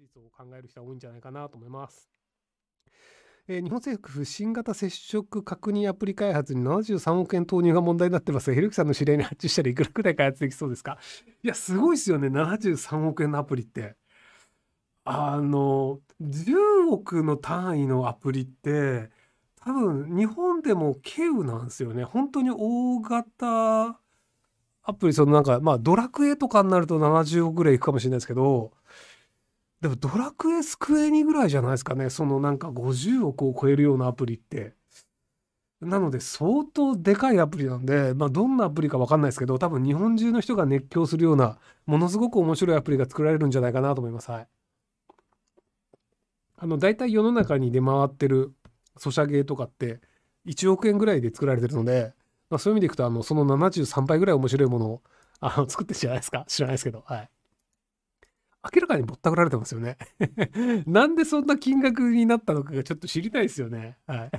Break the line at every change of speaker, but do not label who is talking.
実を考える人は多いんじゃないかなと思います。えー、日本政府新型接触確認アプリ開発に73億円投入が問題になってますが、ひろきさんの指令に発注したらいくらくらい開発できそうですかいや、すごいですよね、73億円のアプリって。あの、10億の単位のアプリって、多分日本でも稀有なんですよね。本当に大型アプリ、そのなんか、まあドラクエとかになると70億ぐらいいくかもしれないですけど、でもドラクエスクエニぐらいじゃないですかね。そのなんか50億を超えるようなアプリって。なので相当でかいアプリなんで、まあ、どんなアプリか分かんないですけど、多分日本中の人が熱狂するような、ものすごく面白いアプリが作られるんじゃないかなと思います。はい。あの、大体世の中に出回ってるソシャゲとかって、1億円ぐらいで作られてるので、まあ、そういう意味でいくと、あの、その73倍ぐらい面白いものをあの作ってるじゃないですか。知らないですけど。はい。明らかにぼったくられてますよね なんでそんな金額になったのかがちょっと知りたいですよね。はい。